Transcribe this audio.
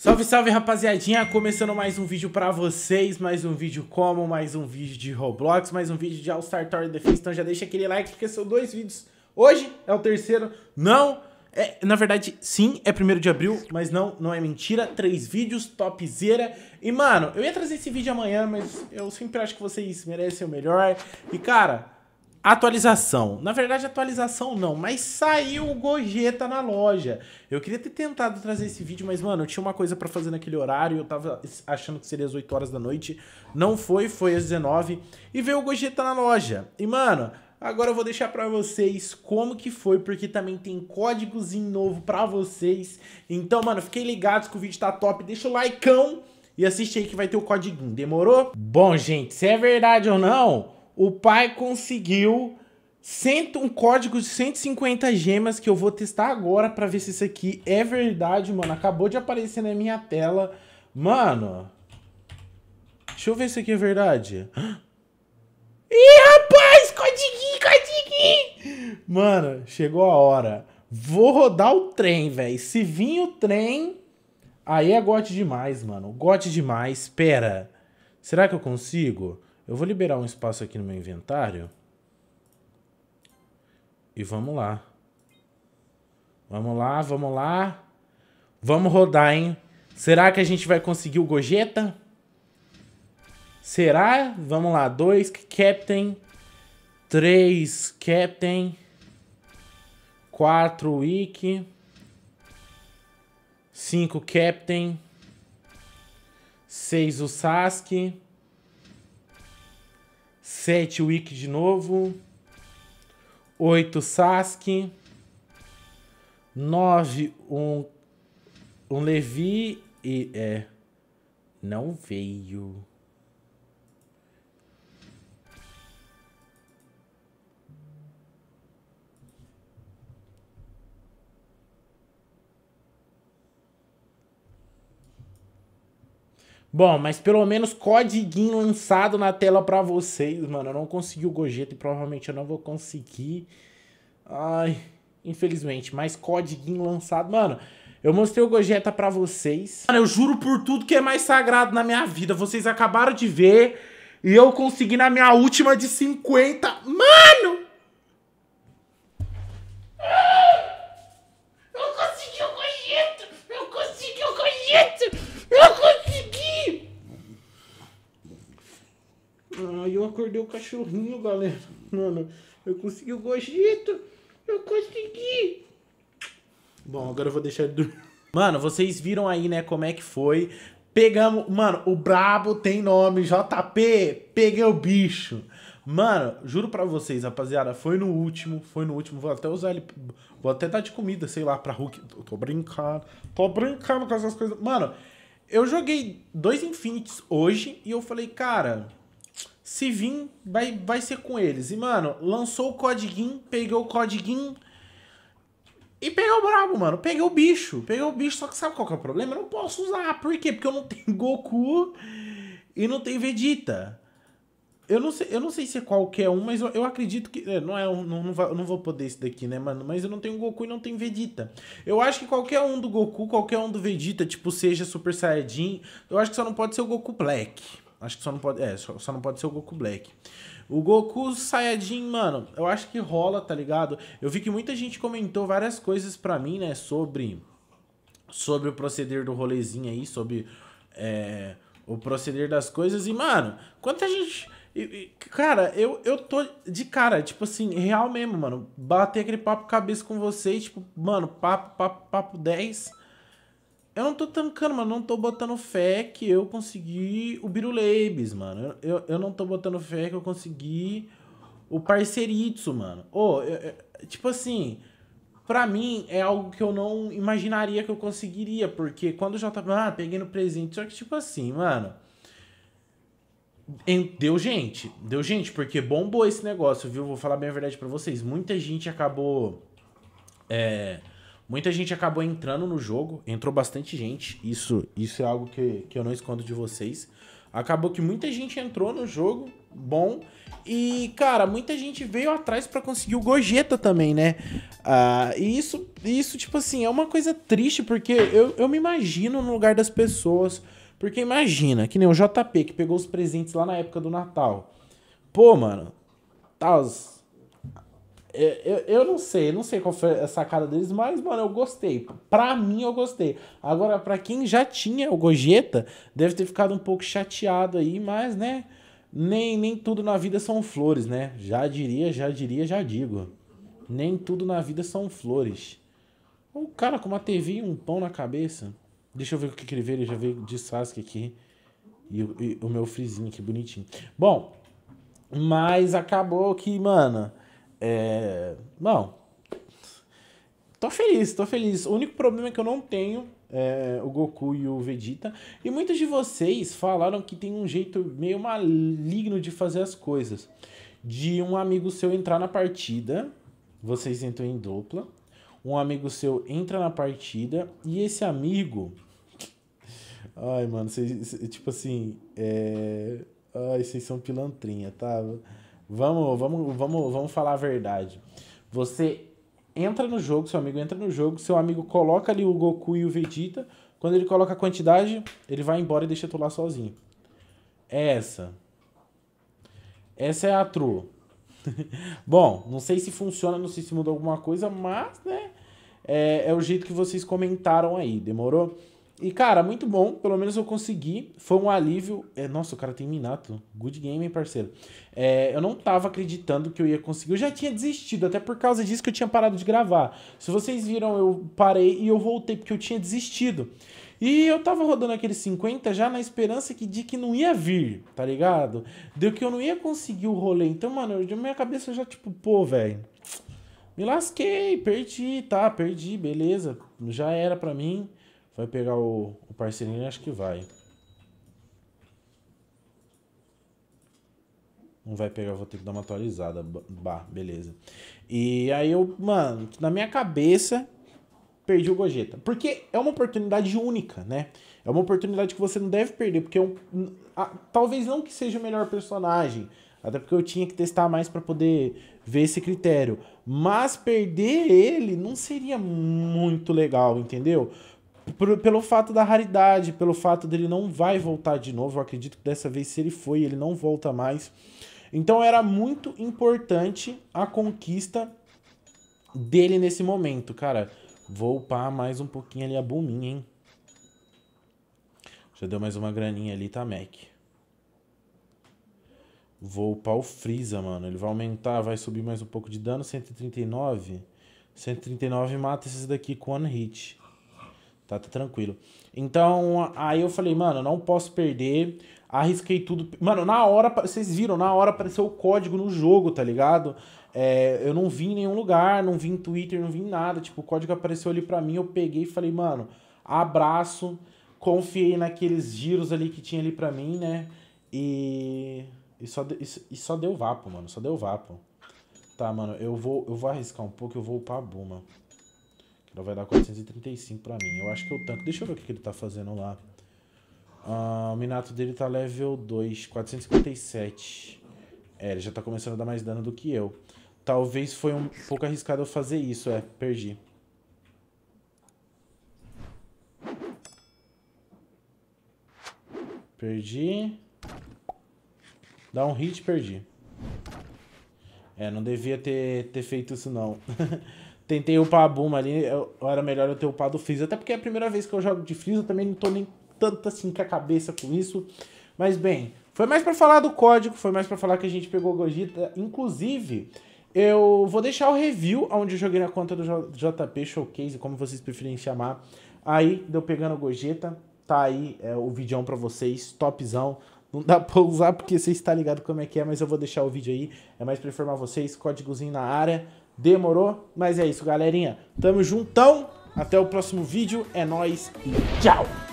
Salve, salve, rapaziadinha! Começando mais um vídeo pra vocês, mais um vídeo como, mais um vídeo de Roblox, mais um vídeo de All Star Tower Defense, então já deixa aquele like, porque são dois vídeos. Hoje é o terceiro, não... É, na verdade, sim, é primeiro de abril, mas não, não é mentira. Três vídeos, topzera. E, mano, eu ia trazer esse vídeo amanhã, mas eu sempre acho que vocês merecem o melhor. E, cara, Atualização. Na verdade, atualização não, mas saiu o Gogeta na loja. Eu queria ter tentado trazer esse vídeo, mas, mano, eu tinha uma coisa para fazer naquele horário, eu tava achando que seria às 8 horas da noite. Não foi, foi às 19. E veio o Gogeta na loja. E, mano, agora eu vou deixar para vocês como que foi, porque também tem códigozinho novo para vocês. Então, mano, fiquem ligados que o vídeo tá top. Deixa o likeão e assiste aí que vai ter o código. Demorou? Bom, gente, se é verdade ou não o pai conseguiu cento, um código de 150 gemas que eu vou testar agora para ver se isso aqui é verdade, mano. Acabou de aparecer na minha tela. Mano, deixa eu ver se aqui é verdade. Ih, rapaz, código, código, Mano, chegou a hora. Vou rodar o trem, velho. Se vir o trem, aí é gote demais, mano. Gote demais. Pera, será que eu consigo? Eu vou liberar um espaço aqui no meu inventário. E vamos lá. Vamos lá, vamos lá. Vamos rodar, hein? Será que a gente vai conseguir o Gogeta? Será? Vamos lá. Dois Captain. Três Captain. Quatro Wiki. Cinco Captain. Seis o Sasuke. 7 Wick de novo. 8 Sasuke. 9 um, um Levi e é não veio. Bom, mas pelo menos codiguinho lançado na tela para vocês, mano. Eu não consegui o Gogeta e provavelmente eu não vou conseguir. Ai, infelizmente, mas codiguinho lançado, mano. Eu mostrei o gojeta para vocês. Mano, eu juro por tudo que é mais sagrado na minha vida. Vocês acabaram de ver e eu consegui na minha última de 50. Mano! Aí eu acordei o cachorrinho, galera. Mano, eu consegui o gojito. Eu consegui. Bom, agora eu vou deixar ele dormir. Mano, vocês viram aí, né, como é que foi. Pegamos... Mano, o brabo tem nome. JP, peguei o bicho. Mano, juro pra vocês, rapaziada, foi no último, foi no último, vou até usar ele, vou até dar de comida, sei lá, pra Hulk, tô, tô brincando, tô brincando com essas coisas, mano, eu joguei dois Infinites hoje e eu falei, cara, se vir, vai, vai ser com eles. E, mano, lançou o Codiguin, pegou o Codiguin e pegou o brabo, mano. Peguei o bicho. Peguei o bicho, só que sabe qual que é o problema? Eu não posso usar. Por quê? Porque eu não tenho Goku e não tenho Vegeta. Eu não sei, eu não sei se é qualquer um, mas eu, eu acredito que. É, não é não, não, vai, não vou poder esse daqui, né, mano? Mas eu não tenho Goku e não tenho Vegeta. Eu acho que qualquer um do Goku, qualquer um do Vegeta, tipo, seja Super Saiyajin. Eu acho que só não pode ser o Goku Black. Acho que só não pode. É, só, só, não pode ser o Goku Black. O Goku Saiyajin, mano, eu acho que rola, tá ligado? Eu vi que muita gente comentou várias coisas pra mim, né? Sobre. Sobre o proceder do rolezinho aí, sobre. É, o proceder das coisas. E, mano, quanta gente. Cara, eu, eu tô de cara, tipo assim, real mesmo, mano. Bater aquele papo cabeça com vocês, tipo, mano, papo, papo, papo 10. Eu não tô tancando, mas Não tô botando fé que eu consegui o Biruleibes, mano. Eu, eu não tô botando fé que eu consegui o Parceritsu, mano. Ô, oh, tipo assim, pra mim é algo que eu não imaginaria que eu conseguiria. Porque quando o JP. Ah, peguei no presente. Só que, tipo assim, mano. Deu gente, deu gente, porque bombou esse negócio, viu? Vou falar bem a verdade para vocês. Muita gente acabou. É Muita gente acabou entrando no jogo, entrou bastante gente. Isso, isso é algo que, que eu não escondo de vocês. Acabou que muita gente entrou no jogo, bom. E, cara, muita gente veio atrás para conseguir o Gogeta também, né? Uh, e isso, isso, tipo assim, é uma coisa triste, porque eu, eu me imagino no lugar das pessoas. Porque imagina, que nem o JP que pegou os presentes lá na época do Natal. Pô, mano, tá, os é, eu, eu não sei, não sei qual foi a sacada deles, mas, mano, eu gostei. Pra mim, eu gostei. Agora, pra quem já tinha o Gojeta, deve ter ficado um pouco chateado aí, mas, né, nem, nem tudo na vida são flores, né? Já diria, já diria, já digo. Nem tudo na vida são flores. O cara com uma TV e um pão na cabeça. Deixa eu ver o que, que ele veio, ele já veio de Sasuke aqui. E, e o meu frizinho, que bonitinho. Bom, mas acabou que, mano é, bom, Tô feliz, tô feliz. O único problema é que eu não tenho é, o Goku e o Vegeta. E muitos de vocês falaram que tem um jeito meio maligno de fazer as coisas. De um amigo seu entrar na partida, vocês entram em dupla. Um amigo seu entra na partida e esse amigo. Ai, mano, vocês. Tipo assim. É... Ai, vocês são pilantrinha, tá? Vamos, vamos, vamos, vamos falar a verdade. Você entra no jogo, seu amigo entra no jogo, seu amigo coloca ali o Goku e o Vegeta. Quando ele coloca a quantidade, ele vai embora e deixa tu lá sozinho. É essa. Essa é a true. Bom, não sei se funciona, não sei se mudou alguma coisa, mas, né? É, é o jeito que vocês comentaram aí, demorou? E, cara, muito bom. Pelo menos eu consegui. Foi um alívio. É, nossa, o cara tem Minato. Good game, hein, parceiro. É, eu não tava acreditando que eu ia conseguir. Eu já tinha desistido, até por causa disso que eu tinha parado de gravar. Se vocês viram, eu parei e eu voltei, porque eu tinha desistido. E eu tava rodando aqueles 50 já na esperança que de que não ia vir, tá ligado? Deu que eu não ia conseguir o rolê. Então, mano, de minha cabeça já, tipo, pô, velho. Me lasquei, perdi, tá, perdi, beleza. Já era pra mim. Vai pegar o, o parceirinho, acho que vai. Não vai pegar, vou ter que dar uma atualizada. Bah, beleza. E aí eu, mano, na minha cabeça, perdi o Gogeta. Porque é uma oportunidade única, né? É uma oportunidade que você não deve perder, porque é um, a, talvez não que seja o melhor personagem, até porque eu tinha que testar mais para poder ver esse critério. Mas perder ele não seria muito legal, entendeu? por, pelo fato da raridade, pelo fato dele não vai voltar de novo. Eu acredito que dessa vez, se ele foi, ele não volta mais. Então era muito importante a conquista dele nesse momento, cara. Vou upar mais um pouquinho ali a bominha, hein? Já deu mais uma graninha ali, tá, Mac? Vou upar o Freeza, mano. Ele vai aumentar, vai subir mais um pouco de dano. 139. 139 mata esses daqui com one hit tá, tá tranquilo. Então, aí eu falei, mano, não posso perder. Arrisquei tudo. Mano, na hora, vocês viram, na hora apareceu o código no jogo, tá ligado? É, eu não vi em nenhum lugar, não vi em Twitter, não vi em nada. Tipo, o código apareceu ali pra mim, eu peguei e falei, mano, abraço. Confiei naqueles giros ali que tinha ali pra mim, né? E. E só, e, só deu vapo, mano. Só deu vapo. Tá, mano, eu vou, eu vou arriscar um pouco, eu vou upar a Buma ela vai dar 435 pra mim. Eu acho que eu é tanco. Deixa eu ver o que, que ele tá fazendo lá. Ah, o Minato dele tá level 2, 457. É, ele já tá começando a dar mais dano do que eu. Talvez foi um pouco arriscado eu fazer isso, é. Perdi. Perdi. Dá um hit, perdi. É, não devia ter, ter feito isso, não. Tentei upar a Buma ali, eu, era melhor eu ter upado o Freeza, até porque é a primeira vez que eu jogo de Freeza, também não tô nem tanto assim com a cabeça com isso. Mas bem, foi mais para falar do código, foi mais para falar que a gente pegou Gogeta. Inclusive, eu vou deixar o review onde eu joguei na conta do JP Showcase, como vocês preferirem chamar. Aí, deu pegando Gogeta, tá aí é, o vídeo para vocês, topzão. Não dá pra usar porque vocês estão ligado ligados como é que é, mas eu vou deixar o vídeo aí. É mais pra informar vocês, códigozinho na área. Demorou? Mas é isso, galerinha. Tamo juntão. Até o próximo vídeo. É nóis e tchau!